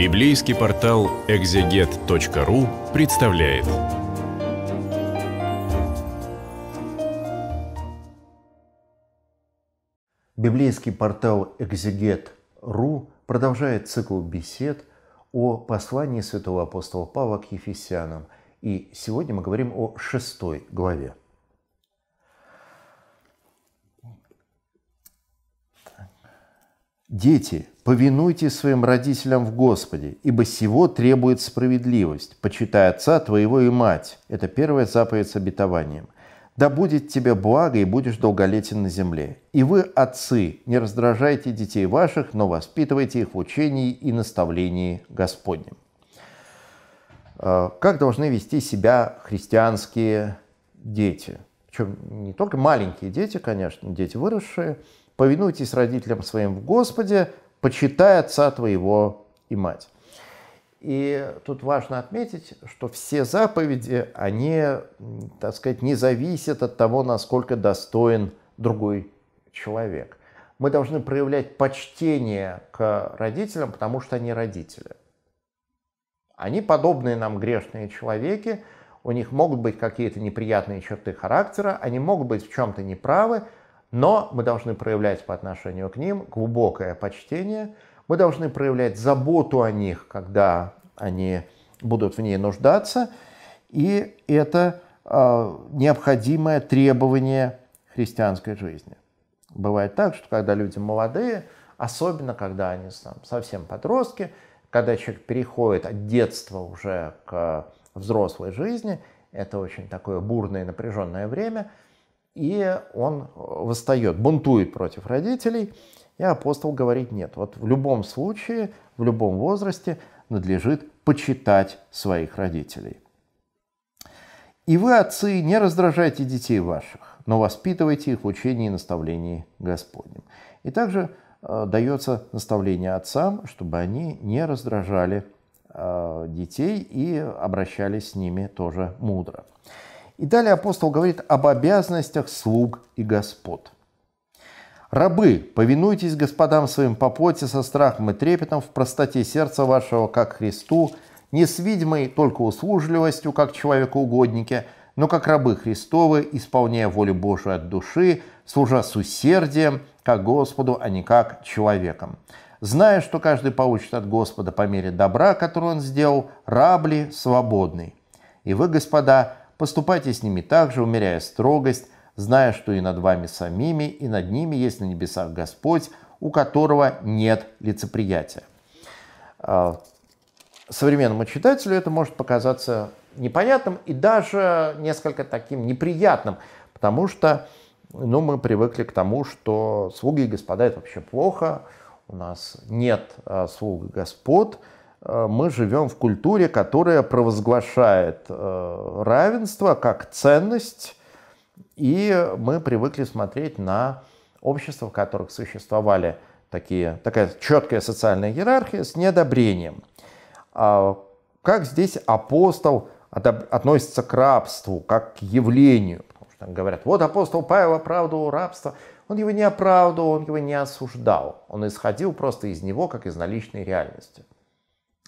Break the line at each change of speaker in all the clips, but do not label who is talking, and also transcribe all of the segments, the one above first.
Библейский портал экзегет.ру представляет. Библейский портал экзегет.ру продолжает цикл бесед о послании святого апостола Павла к Ефесянам. И сегодня мы говорим о шестой главе. Дети, повинуйтесь своим родителям в Господе, ибо сего требует справедливость. Почитай отца твоего и мать. Это первая заповедь с обетованием. Да будет тебе благо, и будешь долголетен на земле. И вы, отцы, не раздражайте детей ваших, но воспитывайте их в учении и наставлении Господнем. А, как должны вести себя христианские дети? Причем не только маленькие дети, конечно, дети выросшие – повинуйтесь родителям своим в Господе, почитая отца твоего и мать. И тут важно отметить, что все заповеди, они, так сказать, не зависят от того, насколько достоин другой человек. Мы должны проявлять почтение к родителям, потому что они родители. Они подобные нам грешные человеки, у них могут быть какие-то неприятные черты характера, они могут быть в чем-то неправы, но мы должны проявлять по отношению к ним глубокое почтение, мы должны проявлять заботу о них, когда они будут в ней нуждаться, и это э, необходимое требование христианской жизни. Бывает так, что когда люди молодые, особенно когда они там, совсем подростки, когда человек переходит от детства уже к взрослой жизни, это очень такое бурное и напряженное время – и он э, восстает, бунтует против родителей, и апостол говорит, нет, вот в любом случае, в любом возрасте надлежит почитать своих родителей. И вы, отцы, не раздражайте детей ваших, но воспитывайте их в учении и наставлении Господнем. И также э, дается наставление отцам, чтобы они не раздражали э, детей и обращались с ними тоже мудро. И далее апостол говорит об обязанностях слуг и господ. «Рабы, повинуйтесь господам своим по плоти со страхом и трепетом в простоте сердца вашего, как Христу, не с видимой только услужливостью, как человеку угоднике, но как рабы Христовы, исполняя волю Божию от души, служа с усердием, как Господу, а не как человеком. Зная, что каждый получит от Господа по мере добра, который он сделал, рабли свободный. И вы, господа, Поступайте с ними также, умеряя строгость, зная, что и над вами самими, и над ними есть на небесах Господь, у которого нет лицеприятия. А, современному читателю это может показаться непонятным и даже несколько таким неприятным, потому что ну, мы привыкли к тому, что слуги и господа это вообще плохо, у нас нет а, слуг и господ, Э, мы живем в культуре, которая провозглашает э, равенство как ценность, и мы привыкли смотреть на общества, в которых существовали такие, такая четкая социальная иерархия с неодобрением. А как здесь апостол относится к рабству, как к явлению? Потому что говорят, вот апостол Павел оправдывал рабство. Он его не оправдывал, он его не осуждал. Он исходил просто из него, как из наличной реальности.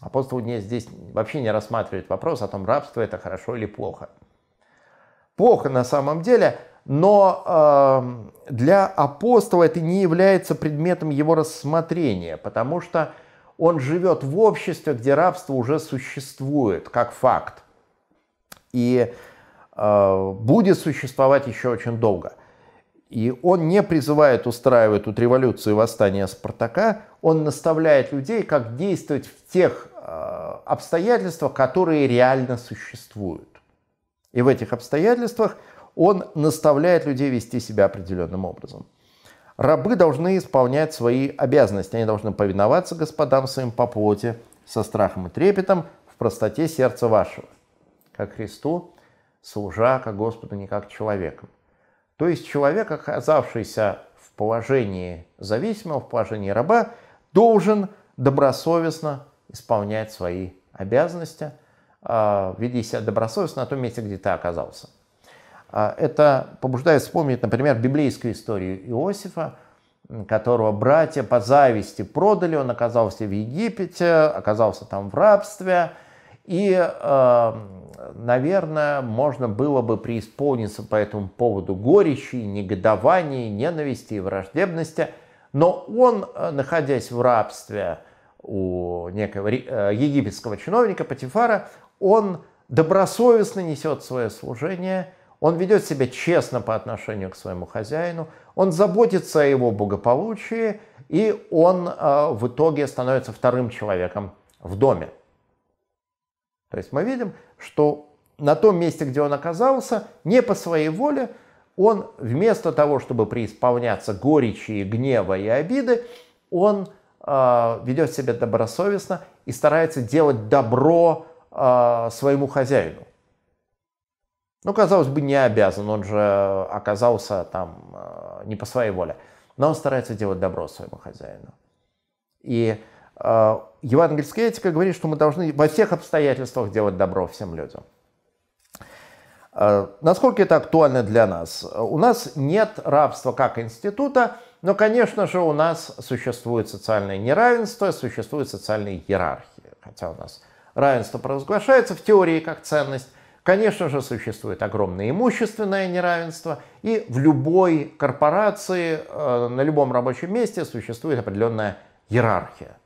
Апостол не, здесь вообще не рассматривает вопрос о том, рабство это хорошо или плохо. Плохо на самом деле, но э, для апостола это не является предметом его рассмотрения, потому что он живет в обществе, где рабство уже существует как факт. И э, будет существовать еще очень долго. И он не призывает устраивать тут революцию и восстание Спартака, он наставляет людей, как действовать в тех Э, обстоятельства, которые реально существуют. И в этих обстоятельствах он наставляет людей вести себя определенным образом. Рабы должны исполнять свои обязанности, они должны повиноваться господам своим по плоти, со страхом и трепетом, в простоте сердца вашего, как Христу, служа как Господу, не как человеком. То есть человек, оказавшийся в положении зависимого, в положении раба, должен добросовестно исполнять свои обязанности, а, веди себя добросовестно на том месте, где ты оказался. А, это побуждает вспомнить, например, библейскую историю Иосифа, которого братья по зависти продали, он оказался в Египте, оказался там в рабстве, и, а, наверное, можно было бы преисполниться по этому поводу горечи, негодования, ненависти и враждебности, но он, э, находясь в рабстве, у некого э, египетского чиновника Патифара, он добросовестно несет свое служение, он ведет себя честно по отношению к своему хозяину, он заботится о его благополучии, и он э, в итоге становится вторым человеком в доме. То есть мы видим, что на том месте, где он оказался, не по своей воле, он вместо того, чтобы преисполняться горечи и гнева и обиды, он а, ведет себя добросовестно и старается делать добро а, своему хозяину. Ну, казалось бы, не обязан, он же оказался там а, не по своей воле. Но он старается делать добро своему хозяину. И э, евангельская этика говорит, что мы должны во всех обстоятельствах делать добро всем людям. Э, насколько это актуально для нас? У нас нет рабства как института, но, конечно же, у нас существует социальное неравенство, существует социальная иерархия. Хотя у нас равенство провозглашается в теории как ценность, Конечно же, существует огромное имущественное неравенство, и в любой корпорации, э, на любом рабочем месте существует определенная иерархия.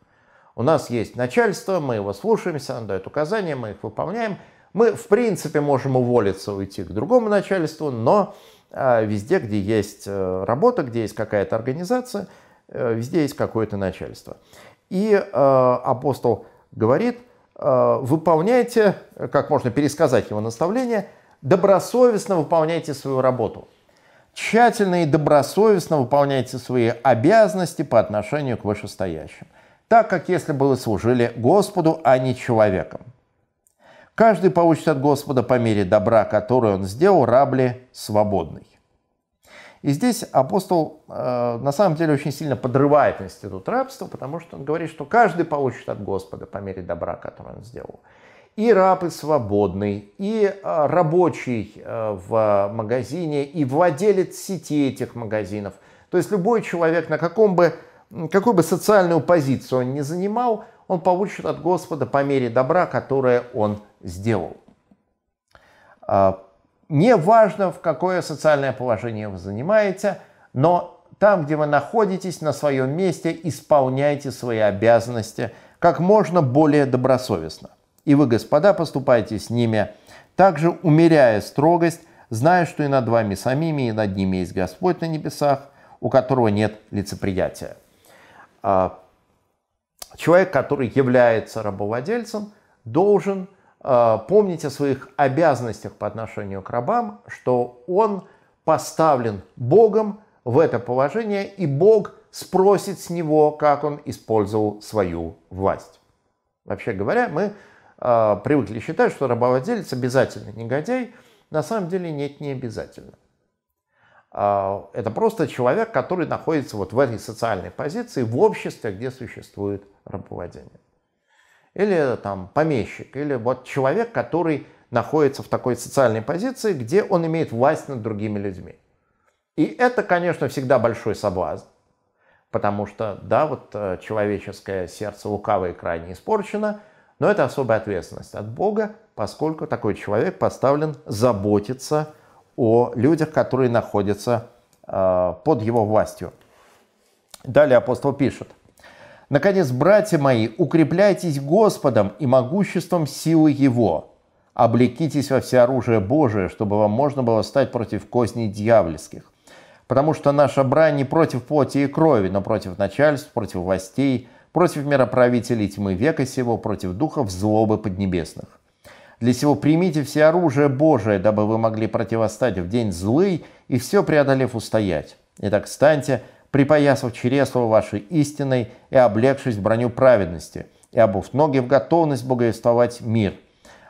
У нас есть начальство, мы его слушаемся, оно дает указания, мы их выполняем. Мы, в принципе, можем уволиться, уйти к другому начальству, но а везде, где есть э, работа, где есть какая-то организация, э, везде есть какое-то начальство. И э, апостол говорит, выполняйте, как можно пересказать его наставление, добросовестно выполняйте свою работу. Тщательно и добросовестно выполняйте свои обязанности по отношению к вышестоящим. Так как если бы вы служили Господу, а не человеком. Каждый получит от Господа по мере добра, которое он сделал, рабли свободный. И здесь апостол э, на самом деле очень сильно подрывает институт рабства, потому что он говорит, что каждый получит от Господа по мере добра, которое он сделал. И раб, и свободный, и э, рабочий э, в магазине, и владелец сети этих магазинов. То есть любой человек, на каком бы, какую бы социальную позицию он ни занимал, он получит от Господа по мере добра, которое он сделал. А, Не важно, в какое социальное положение вы занимаете, но там, где вы находитесь, на своем месте, исполняйте свои обязанности как можно более добросовестно. И вы, господа, поступайте с ними, также умеряя строгость, зная, что и над вами самими, и над ними есть Господь на небесах, у которого нет лицеприятия. А, человек, который является рабовладельцем, должен э, помнить о своих обязанностях по отношению к рабам, что он поставлен Богом в это положение, и Бог спросит с него, как он использовал свою власть. Вообще говоря, мы э, привыкли считать, что рабовладелец обязательно негодяй. На самом деле нет, не обязательно. А, это просто человек, который находится вот в этой социальной позиции в обществе, где существует рабовладение. Или там помещик, или вот человек, который находится в такой социальной позиции, где он имеет власть над другими людьми. И это, конечно, всегда большой соблазн, потому что, да, вот э, человеческое сердце лукаво и крайне испорчено, но это особая ответственность от Бога, поскольку такой человек поставлен заботиться о о людях, которые находятся а, под его властью. Далее апостол пишет. «Наконец, братья мои, укрепляйтесь Господом и могуществом силы Его. Облекитесь во всеоружие Божие, чтобы вам можно было стать против козней дьявольских. Потому что наша брань не против плоти и крови, но против начальств, против властей, против мироправителей тьмы века сего, против духов злобы поднебесных. Для сего примите все оружие Божие, дабы вы могли противостать в день злый и все преодолев устоять. Итак, станьте, припоясав чресло вашей истиной и облегшись в броню праведности, и обув ноги в готовность благовествовать мир.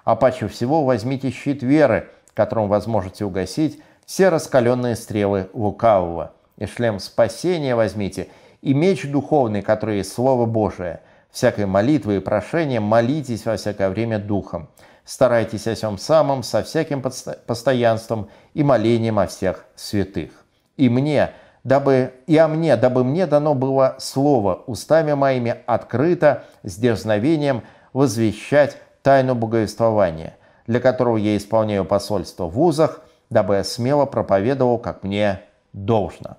А паче всего возьмите щит веры, которым возможете угасить все раскаленные стрелы лукавого. И шлем спасения возьмите, и меч духовный, который есть Слово Божие. Всякой молитвы и прошением молитесь во всякое время Духом старайтесь о всем самом со всяким постоянством и молением о всех святых. И мне, дабы и о мне, дабы мне дано было слово устами моими открыто, с дерзновением возвещать тайну богоествования, для которого я исполняю посольство в вузах, дабы я смело проповедовал, как мне должно.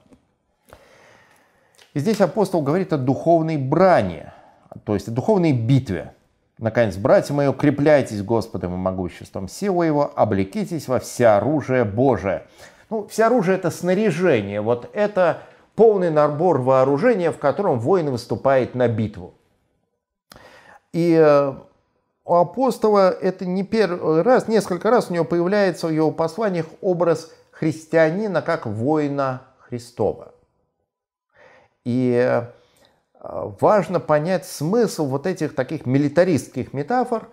И здесь апостол говорит о духовной брани, то есть о духовной битве, Наконец, братья мои, укрепляйтесь Господом и могуществом силы Его, облекитесь во всеоружие Божие. Ну, всеоружие – это снаряжение, вот это полный набор вооружения, в котором воин выступает на битву. И э, у апостола это не первый раз, несколько раз у него появляется в его посланиях образ христианина как воина Христова. И э, важно понять смысл вот этих таких милитаристских метафор,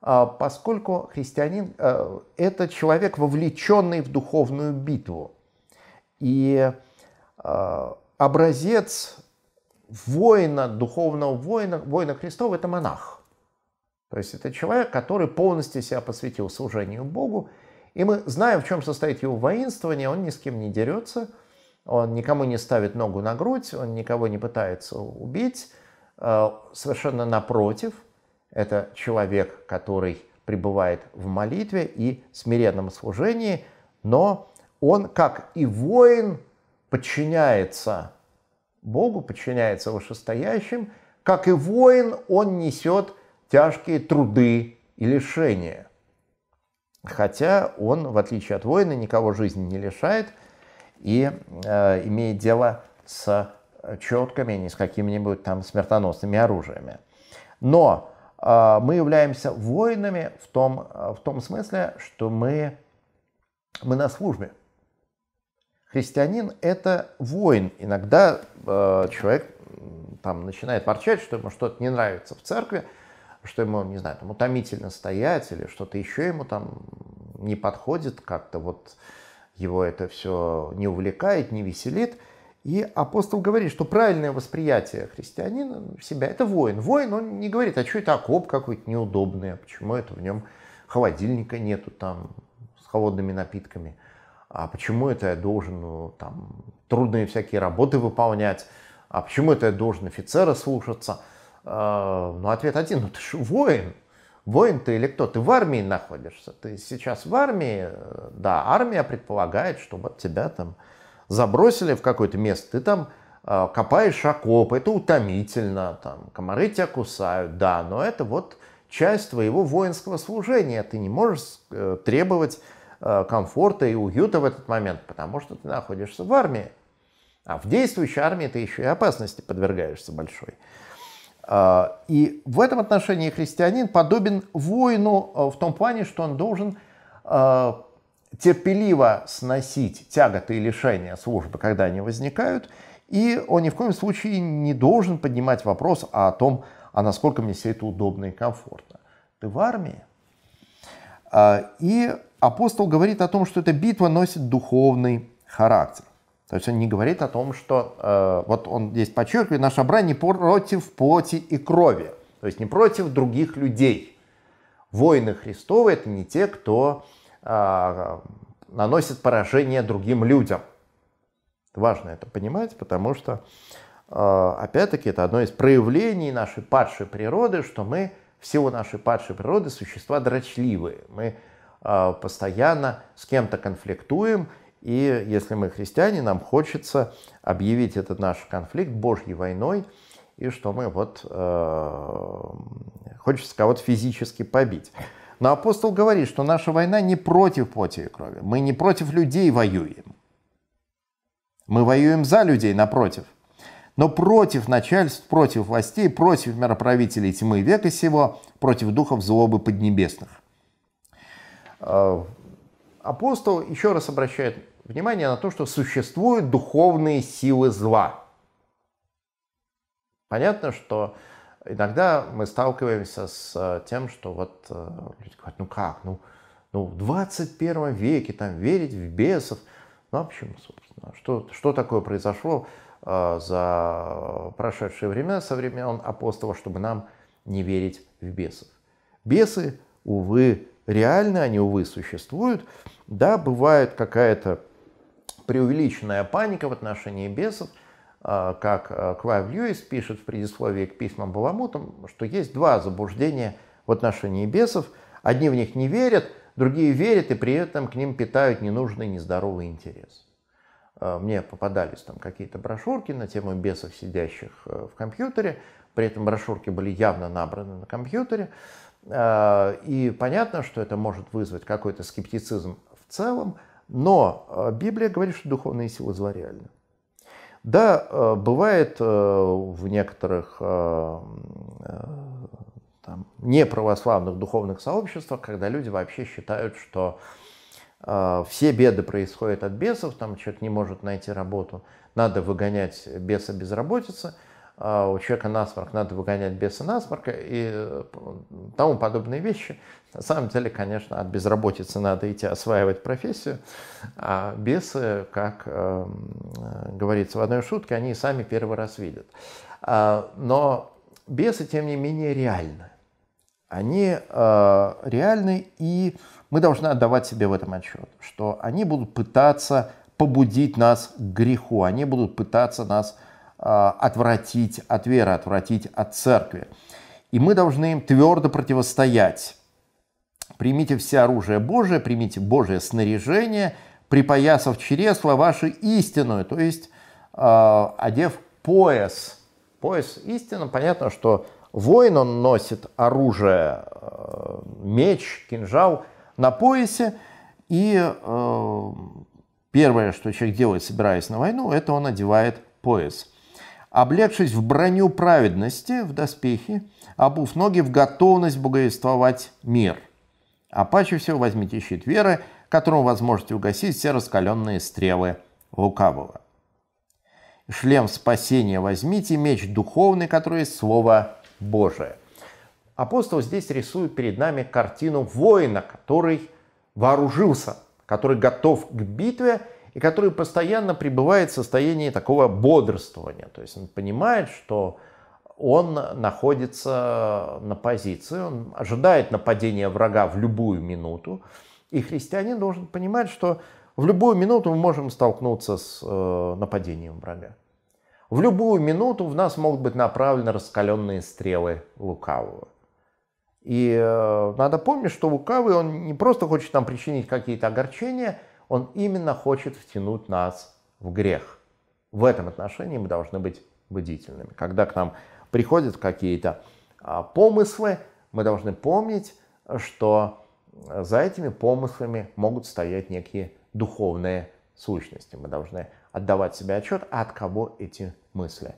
а, поскольку христианин э, – это человек, вовлеченный в духовную битву. И а, образец воина, духовного воина, воина Христова – это монах. То есть это человек, который полностью себя посвятил служению Богу. И мы знаем, в чем состоит его воинствование, он ни с кем не дерется – он никому не ставит ногу на грудь, он никого не пытается убить. Э, совершенно напротив, это человек, который пребывает в молитве и смиренном служении, но он, как и воин, подчиняется Богу, подчиняется вышестоящим, как и воин, он несет тяжкие труды и лишения. Хотя он, в отличие от воина, никого жизни не лишает – и э, имеет дело с э, четками, не с какими-нибудь там смертоносными оружиями. Но э, мы являемся воинами в том, э, в том смысле, что мы, мы на службе. Христианин – это воин. Иногда э, человек там начинает ворчать, что ему что-то не нравится в церкви, что ему, не знаю, там утомительно стоять или что-то еще ему там не подходит как-то вот его это все не увлекает, не веселит. И апостол говорит, что правильное восприятие христианина себя – это воин. Воин, он не говорит, а что это окоп какой-то неудобный, а почему это в нем холодильника нету там с холодными напитками, а почему это я должен ну, там трудные всякие работы выполнять, а почему это я должен офицера слушаться. А, ну, ответ один, ну ты же воин, Воин ты или кто? Ты в армии находишься. Ты сейчас в армии, э, да, армия предполагает, что вот тебя там забросили в какое-то место, ты там э, копаешь окоп, это утомительно, там комары тебя кусают, да, но это вот часть твоего воинского служения, ты не можешь э, требовать э, комфорта и уюта в этот момент, потому что ты находишься в армии. А в действующей армии ты еще и опасности подвергаешься большой. А, и в этом отношении христианин подобен воину а, в том плане, что он должен а, терпеливо сносить тяготы и лишения службы, когда они возникают, и он ни в коем случае не должен поднимать вопрос о том, а насколько мне все это удобно и комфортно. Ты в армии. И апостол говорит о том, что эта битва носит духовный характер. То есть он не говорит о том, что э, вот он здесь подчеркивает, наша брань не против плоти и крови, то есть не против других людей. Воины Христовы это не те, кто э, наносит поражение другим людям. Важно это понимать, потому что, э, опять-таки, это одно из проявлений нашей падшей природы, что мы всего нашей падшей природы существа дрочливые. Мы э, постоянно с кем-то конфликтуем, и если мы христиане, нам хочется объявить этот наш конфликт Божьей войной, и что мы вот э, хочется кого-то физически побить. Но апостол говорит, что наша война не против поти и крови. Мы не против людей воюем. Мы воюем за людей, напротив. Но против начальств, против властей, против мироправителей тьмы века сего, против духов злобы поднебесных. Э, апостол еще раз обращает внимание на то, что существуют духовные силы зла. Понятно, что иногда мы сталкиваемся с э, тем, что вот э, люди говорят, ну как, ну, ну в 21 веке там верить в бесов, ну в общем, собственно, что, что такое произошло э, за прошедшие времена, со времен апостола, чтобы нам не верить в бесов. Бесы, увы, реальны, они, увы, существуют. Да, бывает какая-то преувеличенная паника в отношении бесов, а, как а, Клайв Льюис пишет в предисловии к письмам Баламутам, что есть два заблуждения в отношении бесов. Одни в них не верят, другие верят и при этом к ним питают ненужный, нездоровый интерес. А, мне попадались там какие-то брошюрки на тему бесов, сидящих э, в компьютере. При этом брошюрки были явно набраны на компьютере. И понятно, что это может вызвать какой-то скептицизм в целом, но э, Библия говорит, что духовные силы зла реальны. Да, э, бывает э, в некоторых там, неправославных духовных сообществах, когда люди вообще считают, что все беды происходят от бесов, там человек не может найти работу, надо выгонять беса безработицы – а, у человека насморк, надо выгонять беса насморка и э, тому подобные вещи. На самом деле, конечно, от безработицы надо идти осваивать профессию, а бесы, как э, э говорится в одной шутке, они сами первый раз видят. А, но бесы, тем не менее, реальны. Они э, реальны, и мы должны отдавать себе в этом отчет, что они будут пытаться побудить нас к греху, они будут пытаться нас а, отвратить от веры, отвратить от церкви. И мы должны им твердо противостоять. Примите все оружие Божие, примите Божие снаряжение, припоясав чресла ваши истинную, то есть э, одев пояс. Пояс истинно, понятно, что воин, он носит оружие, э, меч, кинжал на поясе, и э, первое, что человек делает, собираясь на войну, это он одевает пояс облегшись в броню праведности, в доспехи, обув ноги в готовность богоествовать мир. А паче всего возьмите щит веры, которым вы возможете угасить все раскаленные стрелы лукавого. Шлем спасения возьмите, меч духовный, который есть Слово Божие. Апостол здесь рисует перед нами картину воина, который вооружился, который готов к битве – и который постоянно пребывает в состоянии такого бодрствования. То есть он понимает, что он находится на позиции, он ожидает нападения врага в любую минуту. И христианин должен понимать, что в любую минуту мы можем столкнуться с э, нападением врага. В любую минуту в нас могут быть направлены раскаленные стрелы лукавого. И э, надо помнить, что лукавый, он не просто хочет нам причинить какие-то огорчения – он именно хочет втянуть нас в грех. В этом отношении мы должны быть бдительными. Когда к нам приходят какие-то а, помыслы, мы должны помнить, что э, за этими помыслами могут стоять некие духовные сущности. Мы должны отдавать себе отчет, а от кого эти мысли,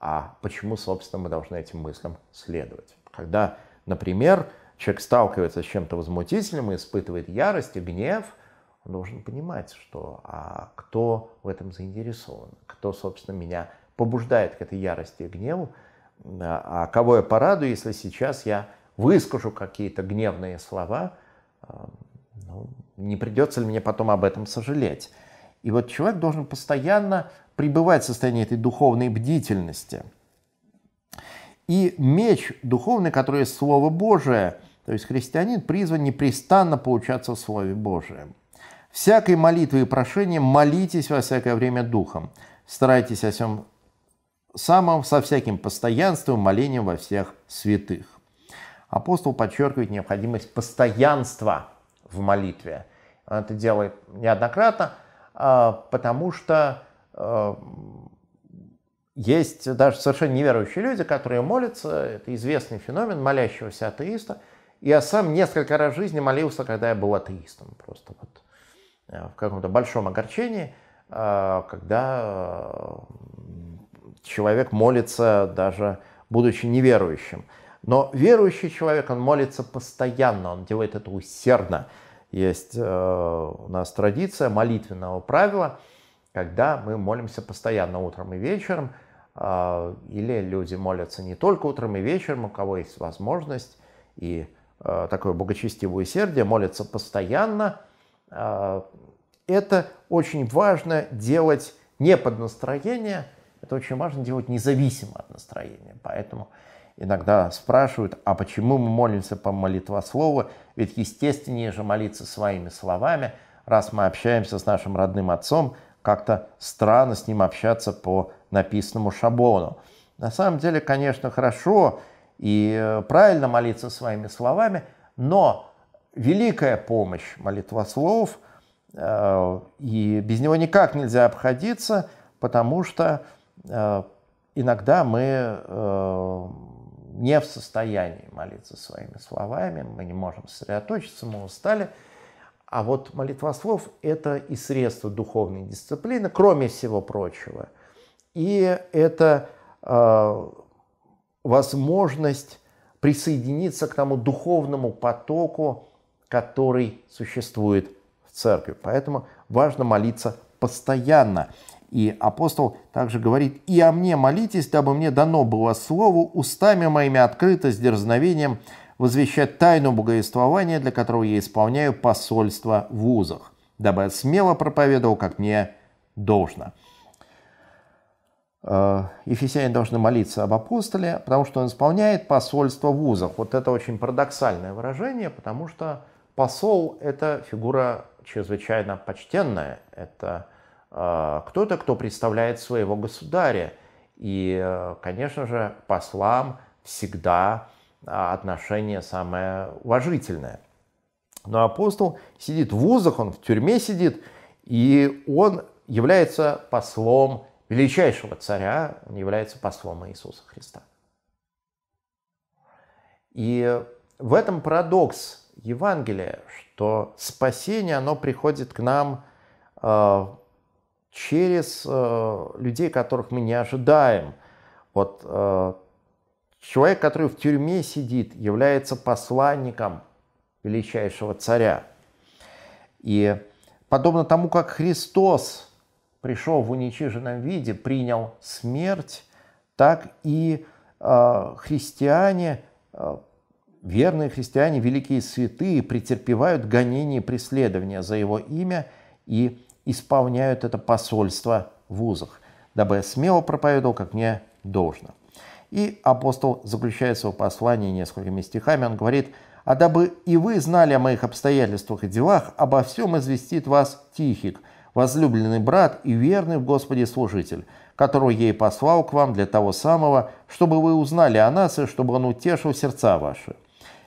а почему, собственно, мы должны этим мыслям следовать. Когда, например, человек сталкивается с чем-то возмутительным и испытывает ярость и гнев – должен понимать, что а кто в этом заинтересован, кто, собственно, меня побуждает к этой ярости и гневу, а, а кого я порадую, если сейчас я выскажу какие-то гневные слова, а, ну, не придется ли мне потом об этом сожалеть. И вот человек должен постоянно пребывать в состоянии этой духовной бдительности. И меч духовный, который есть Слово Божие, то есть христианин призван непрестанно получаться в Слове Божием. Всякой молитвы и прошением молитесь во всякое время Духом. Старайтесь о всем самом со всяким постоянством, молением во всех святых. Апостол подчеркивает необходимость постоянства в молитве. Он это делает неоднократно, а, потому что а, есть даже совершенно неверующие люди, которые молятся, это известный феномен молящегося атеиста. Я сам несколько раз в жизни молился, когда я был атеистом. Просто вот Э, в каком-то большом огорчении, э, когда э, человек молится даже будучи неверующим. Но верующий человек, он молится постоянно, он делает это усердно. Есть у нас традиция молитвенного правила, когда мы молимся постоянно утром и вечером, или люди молятся не только утром и вечером, у кого есть возможность и такое благочестивое усердие, молятся постоянно – а, это очень важно делать не под настроение, это очень важно делать независимо от настроения. Поэтому иногда спрашивают, а почему мы молимся по молитвослову? Ведь естественнее же молиться своими словами, раз мы общаемся с нашим родным отцом, как-то странно с ним общаться по написанному шаблону. На самом деле, конечно, хорошо и э, правильно молиться своими словами, но великая помощь молитвослов, э, и без него никак нельзя обходиться, потому что э, иногда мы э, не в состоянии молиться своими словами, мы не можем сосредоточиться, мы устали. А вот молитва слов это и средство духовной дисциплины, кроме всего прочего. И это э, возможность присоединиться к тому духовному потоку, который существует в церкви. Поэтому важно молиться постоянно. И апостол также говорит, «И о мне молитесь, дабы мне дано было слово, устами моими открыто с дерзновением возвещать тайну богоествования, для которого я исполняю посольство в вузах, дабы я смело проповедовал, как мне должно». Э, Ефесяне должны молиться об апостоле, потому что он исполняет посольство в вузах. Вот это очень парадоксальное выражение, потому что Посол — это фигура чрезвычайно почтенная. Это э, кто-то, кто представляет своего государя. И, э, конечно же, послам всегда а, отношение самое уважительное. Но апостол сидит в узах, он в тюрьме сидит, и он является послом величайшего царя, он является послом Иисуса Христа. И в этом парадокс Евангелия, что спасение, оно приходит к нам э, через э, людей, которых мы не ожидаем. Вот э, человек, который в тюрьме сидит, является посланником величайшего царя. И подобно тому, как Христос пришел в уничиженном виде, принял смерть, так и э, христиане э, Верные христиане, великие святые, претерпевают гонения и преследования за его имя и исполняют это посольство в узах, дабы я смело проповедовал, как мне должно. И апостол заключает свое послание несколькими стихами. Он говорит, «А дабы и вы знали о моих обстоятельствах и делах, обо всем известит вас Тихик, возлюбленный брат и верный в Господе служитель, которого я и послал к вам для того самого, чтобы вы узнали о нас и чтобы он утешил сердца ваши».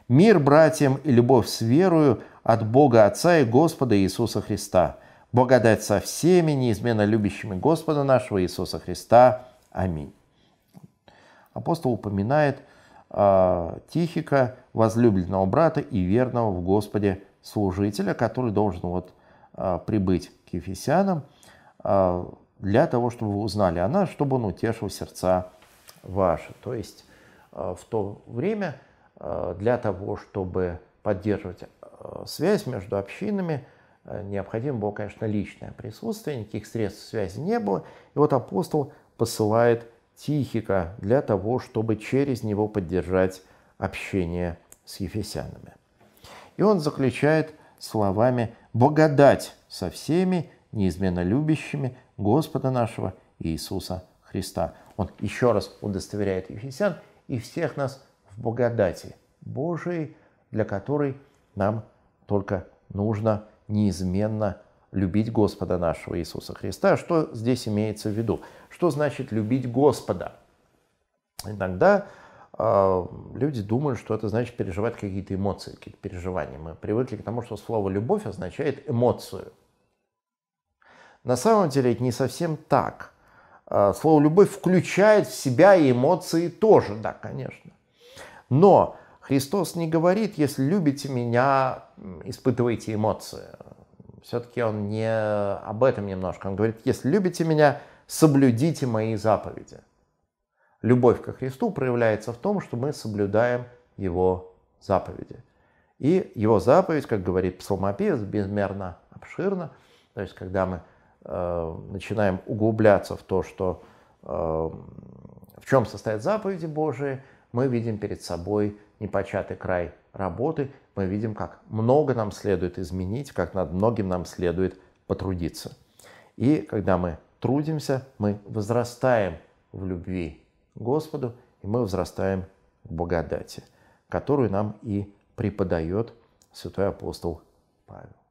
Мир братьям и любовь с верою от Бога Отца и Господа Иисуса Христа. Благодать со всеми, неизменно любящими Господа нашего Иисуса Христа. Аминь. Апостол упоминает э, Тихика, возлюбленного брата и верного в Господе служителя, который должен вот, э, прибыть к Ефесянам э, для того, чтобы вы узнали о нас, чтобы он утешил сердца ваши. То есть э, в то время Э, для того, чтобы поддерживать э, связь между общинами, э, необходимо было, конечно, личное присутствие, никаких средств связи не было. И вот апостол посылает Тихика для того, чтобы через него поддержать общение с ефесянами. И он заключает словами «благодать со всеми неизменно любящими Господа нашего Иисуса Христа». Он еще раз удостоверяет ефесян и всех нас в благодати Божией, для которой нам только нужно неизменно любить Господа нашего Иисуса Христа. А что здесь имеется в виду? Что значит любить Господа? Иногда э, люди думают, что это значит переживать какие-то эмоции, какие-то переживания. Мы привыкли к тому, что слово «любовь» означает эмоцию. На самом деле это не совсем так. А, слово «любовь» включает в себя и эмоции тоже, да, конечно. Но Христос не говорит, если любите меня, испытывайте эмоции. Все-таки он не об этом немножко. Он говорит, если любите меня, соблюдите мои заповеди. Любовь ко Христу проявляется в том, что мы соблюдаем его заповеди. И его заповедь, как говорит псалмопевец, безмерно обширна. То есть, когда мы э, начинаем углубляться в то, что, э, в чем состоят заповеди Божии – мы видим перед собой непочатый край работы, мы видим, как много нам следует изменить, как над многим нам следует потрудиться. И когда мы трудимся, мы возрастаем в любви к Господу, и мы возрастаем в благодати, которую нам и преподает святой апостол Павел.